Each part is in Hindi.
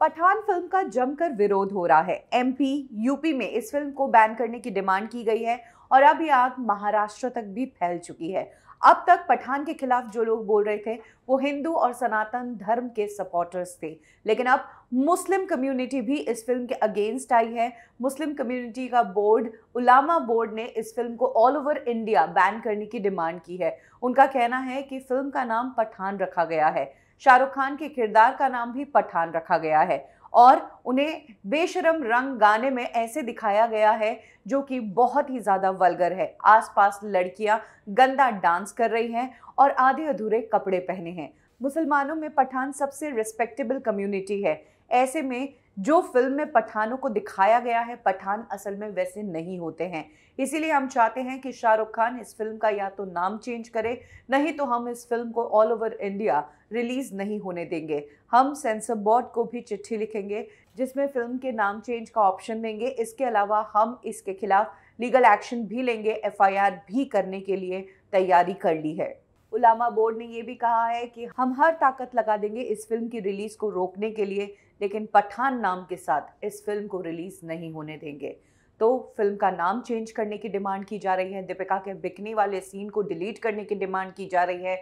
पठान फिल्म का जमकर विरोध हो रहा है एमपी यूपी में इस फिल्म को बैन करने की डिमांड की गई है और अब ये आग महाराष्ट्र तक भी फैल चुकी है अब तक पठान के खिलाफ जो लोग बोल रहे थे वो हिंदू और सनातन धर्म के सपोर्टर्स थे लेकिन अब मुस्लिम कम्युनिटी भी इस फिल्म के अगेंस्ट आई है मुस्लिम कम्युनिटी का बोर्ड उलामा बोर्ड ने इस फिल्म को ऑल ओवर इंडिया बैन करने की डिमांड की है उनका कहना है कि फिल्म का नाम पठान रखा गया है शाहरुख खान के किरदार का नाम भी पठान रखा गया है और उन्हें बेशरम रंग गाने में ऐसे दिखाया गया है जो कि बहुत ही ज़्यादा वलगर है आसपास लड़कियां गंदा डांस कर रही हैं और आधे अधूरे कपड़े पहने हैं मुसलमानों में पठान सबसे रिस्पेक्टेबल कम्युनिटी है ऐसे में जो फिल्म में पठानों को दिखाया गया है पठान असल में वैसे नहीं होते हैं इसीलिए हम चाहते हैं कि शाहरुख खान इस फिल्म का या तो नाम चेंज करे नहीं तो हम इस फिल्म को ऑल ओवर इंडिया रिलीज़ नहीं होने देंगे हम सेंसर बोर्ड को भी चिट्ठी लिखेंगे जिसमें फिल्म के नाम चेंज का ऑप्शन देंगे इसके अलावा हम इसके खिलाफ लीगल एक्शन भी लेंगे एफआईआर भी करने के लिए तैयारी कर ली है उलामा बोर्ड ने ये भी कहा है कि हम हर ताकत लगा देंगे इस फिल्म की रिलीज़ को रोकने के लिए लेकिन पठान नाम के साथ इस फिल्म को रिलीज़ नहीं होने देंगे तो फिल्म का नाम चेंज करने की डिमांड की जा रही है दीपिका के बिकने वाले सीन को डिलीट करने की डिमांड की जा रही है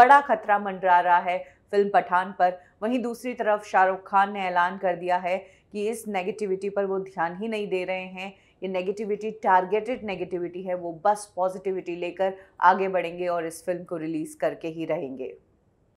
बड़ा खतरा मंडरा रहा है फिल्म पठान पर वहीं दूसरी तरफ शाहरुख खान ने ऐलान कर दिया है कि इस नेगेटिविटी पर वो ध्यान ही नहीं दे रहे हैं ये नेगेटिविटी टारगेटेड नेगेटिविटी है वो बस पॉजिटिविटी लेकर आगे बढ़ेंगे और इस फिल्म को रिलीज़ करके ही रहेंगे